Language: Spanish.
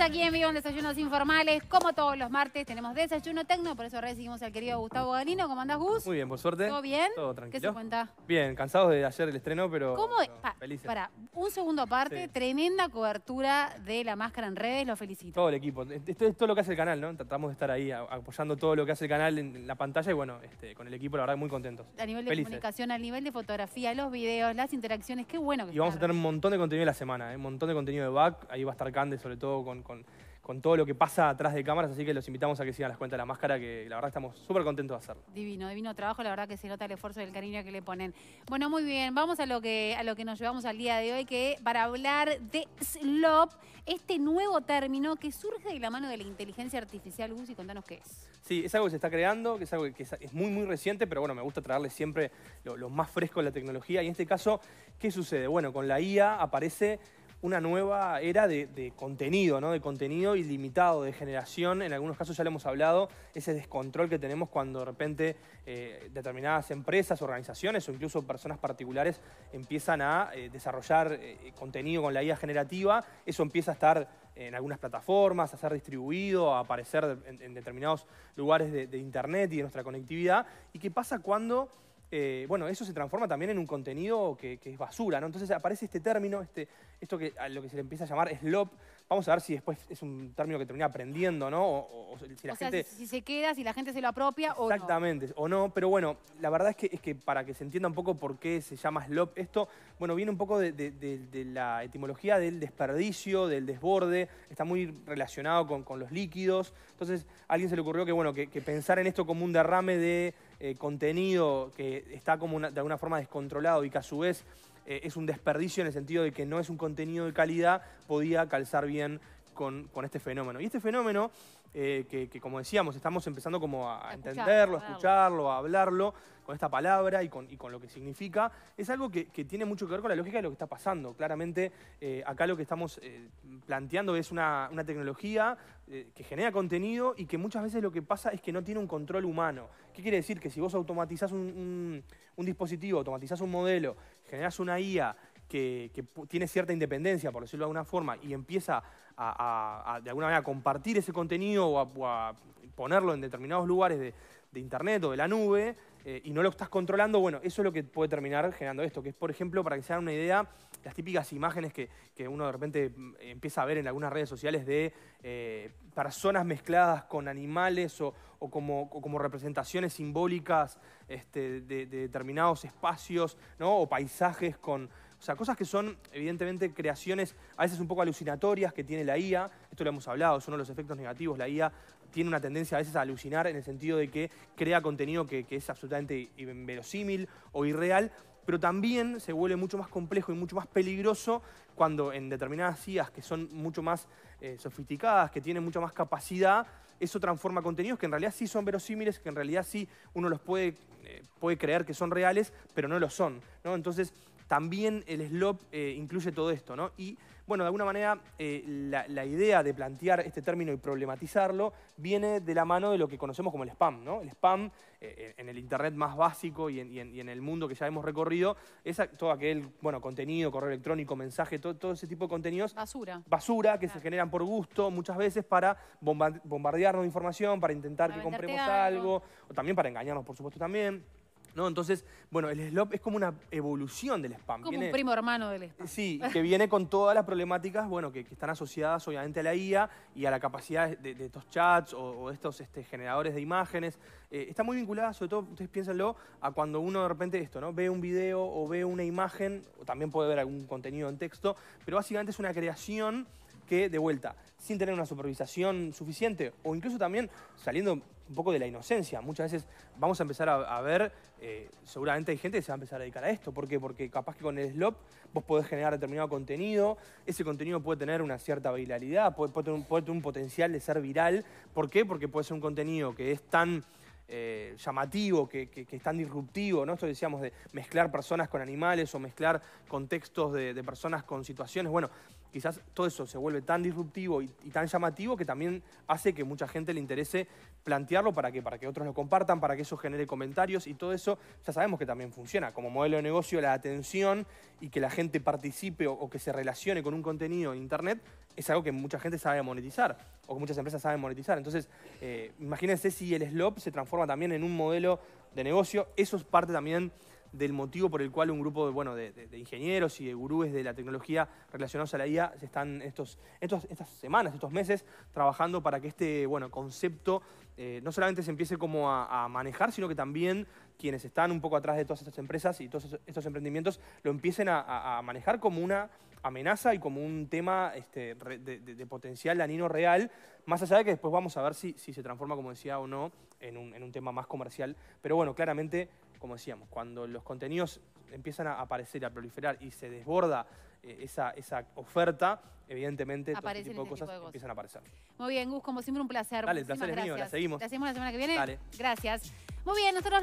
aquí en vivo en Desayunos Informales. Como todos los martes, tenemos Desayuno Tecno. Por eso recibimos al querido Gustavo Galino. ¿Cómo andás, Gus? Muy bien, por suerte. ¿Todo bien? Todo tranquilo. ¿Qué se cuenta? Bien, cansados de ayer el estreno, pero. ¿Cómo? Para, un segundo aparte. Tremenda cobertura de la máscara en redes. lo felicito. Todo el equipo. Esto es todo lo que hace el canal, ¿no? Tratamos de estar ahí apoyando todo lo que hace el canal en la pantalla. Y bueno, este, con el equipo, la verdad, muy contentos. A nivel de comunicación, a nivel de fotografía, los videos, las interacciones. Qué bueno que Y vamos a tener un montón de contenido de la semana, ¿eh? un montón de contenido de back. Ahí va a estar Cande, sobre todo con con, todo lo que pasa atrás de cámaras, así que los invitamos a que sigan las cuentas de la máscara, que la verdad estamos súper contentos de hacerlo. Divino, divino trabajo, la verdad que se nota el esfuerzo y el cariño que le ponen. Bueno, muy bien, vamos a lo que, a lo que nos llevamos al día de hoy, que para hablar de SLOP, este nuevo término que surge de la mano de la inteligencia artificial, Gus, y contanos qué es. Sí, es algo que se está creando, que es algo que es muy, muy reciente, pero bueno, me gusta traerle siempre lo, más fresco de la tecnología, y en este caso, ¿qué sucede? Bueno, con la IA aparece una nueva era de, contenido, ¿no? De contenido ilimitado, de generación. En algunos casos ya lo hemos hablado, ese descontrol que tenemos cuando de repente eh, determinadas empresas, organizaciones o incluso personas particulares empiezan a eh, desarrollar eh, contenido con la IA generativa. Eso empieza a estar en algunas plataformas, a ser distribuido, a aparecer en, determinados lugares de, de Internet y de nuestra conectividad. ¿Y qué pasa cuando eh, bueno, eso se transforma también en un contenido que, es basura, ¿no? Entonces aparece este término, este, esto que a lo que se le empieza a llamar slop. Vamos a ver si después es un término que termina aprendiendo, ¿no? O, si la si, se queda, si la gente se lo apropia o Exactamente, o no. Pero bueno, la verdad es que, es que para que se entienda un poco por qué se llama slop, esto, bueno, viene un poco de, la etimología del desperdicio, del desborde, está muy relacionado con, los líquidos. Entonces, a alguien se le ocurrió que, bueno, que pensar en esto como un derrame de eh, contenido que está como una, de alguna forma descontrolado y que a su vez eh, es un desperdicio en el sentido de que no es un contenido de calidad, podía calzar bien con, este fenómeno. Y este fenómeno, eh, que, como decíamos, estamos empezando como a, entenderlo, a escucharlo, a hablarlo, con esta palabra y con, lo que significa, es algo que, tiene mucho que ver con la lógica de lo que está pasando. Claramente, eh, acá lo que estamos eh, planteando es una, tecnología que genera contenido y que muchas veces lo que pasa es que no tiene un control humano. ¿Qué quiere decir? Que si vos automatizás un, un dispositivo, automatizás un modelo, generás una IA, que, tiene cierta independencia, por decirlo de alguna forma, y empieza a, de alguna manera a compartir ese contenido o a, ponerlo en determinados lugares de, internet o de la nube, eh, y no lo estás controlando, bueno, eso es lo que puede terminar generando esto, que es, por ejemplo, para que se hagan una idea, las típicas imágenes que, uno de repente mm, empieza a ver en algunas redes sociales de eh, personas mezcladas con animales o, como, representaciones simbólicas este, de, determinados espacios, O paisajes con o sea, cosas que son, evidentemente, creaciones a veces un poco alucinatorias que tiene la IA. Esto lo hemos hablado, son uno de los efectos negativos. La IA tiene una tendencia a veces a alucinar en el sentido de que crea contenido que, es absolutamente inverosímil o irreal, pero también se vuelve mucho más complejo y mucho más peligroso cuando en determinadas IAs que son mucho más eh, sofisticadas, que tienen mucha más capacidad, eso transforma contenidos que en realidad sí son verosímiles, que en realidad sí uno los puede, eh, puede creer que son reales, pero no lo son. ¿no? Entonces, también el slop eh, incluye todo esto, ¿no? Y, bueno, de alguna manera eh, la, idea de plantear este término y problematizarlo viene de la mano de lo que conocemos como el spam, ¿no? El spam, eh, en el internet más básico y en, el mundo que ya hemos recorrido, es todo aquel, bueno, contenido, correo electrónico, mensaje, todo, ese tipo de contenidos. Basura. Basura que se generan por gusto muchas veces para bombardearnos de información, para intentar que compremos algo, o también para engañarnos, por supuesto, también. Entonces, bueno, el slop es como una evolución del spam. Como un primo hermano del spam. Sí, que viene con todas las problemáticas, bueno, que, están asociadas obviamente a la IA y a la capacidad de, estos chats o, estos este, generadores de imágenes. Eh, está muy vinculada, sobre todo, ustedes piénsenlo, a cuando uno de repente esto, ¿no? Ve un video o ve una imagen, o también puede ver algún contenido en texto, pero básicamente es una creación que, de vuelta, sin tener una supervisación suficiente, o incluso también saliendo un poco de la inocencia. Muchas veces vamos a empezar a, ver, eh, seguramente hay gente que se va a empezar a dedicar a esto. ¿Por qué? Porque capaz que con el slop vos podés generar determinado contenido, ese contenido puede tener una cierta viralidad, puede, tener, un, potencial de ser viral. ¿Por qué? Porque puede ser un contenido que es tan... Eh, llamativo, que, es tan disruptivo, ¿no? Esto decíamos de mezclar personas con animales o mezclar contextos de, de personas con situaciones. Bueno, quizás todo eso se vuelve tan disruptivo y, tan llamativo que también hace que mucha gente le interese plantearlo para que, para que otros lo compartan, para que eso genere comentarios y todo eso ya sabemos que también funciona. Como modelo de negocio, la atención y que la gente participe o, que se relacione con un contenido en Internet es algo que mucha gente sabe monetizar o que muchas empresas saben monetizar. Entonces, eh, imagínense si el SLOP se transforma también en un modelo de negocio. Eso es parte también del motivo por el cual un grupo de, bueno, de, ingenieros y de gurúes de la tecnología relacionados a la IA están estos, estos, estas semanas, estos meses, trabajando para que este bueno, concepto eh, no solamente se empiece como a, manejar, sino que también quienes están un poco atrás de todas estas empresas y todos estos emprendimientos lo empiecen a, manejar como una amenaza y como un tema este, de, potencial danino real, más allá de que después vamos a ver si, si se transforma, como decía, o no en un, en un tema más comercial. Pero bueno, claramente como decíamos, cuando los contenidos empiezan a aparecer, a proliferar y se desborda eh, esa, esa, oferta, evidentemente todo este este tipo, de, cosas empiezan a aparecer. Muy bien, Gus, como siempre un placer. Dale, el placer es mío, la seguimos. La seguimos la semana que viene. Gracias. Muy bien, nosotros...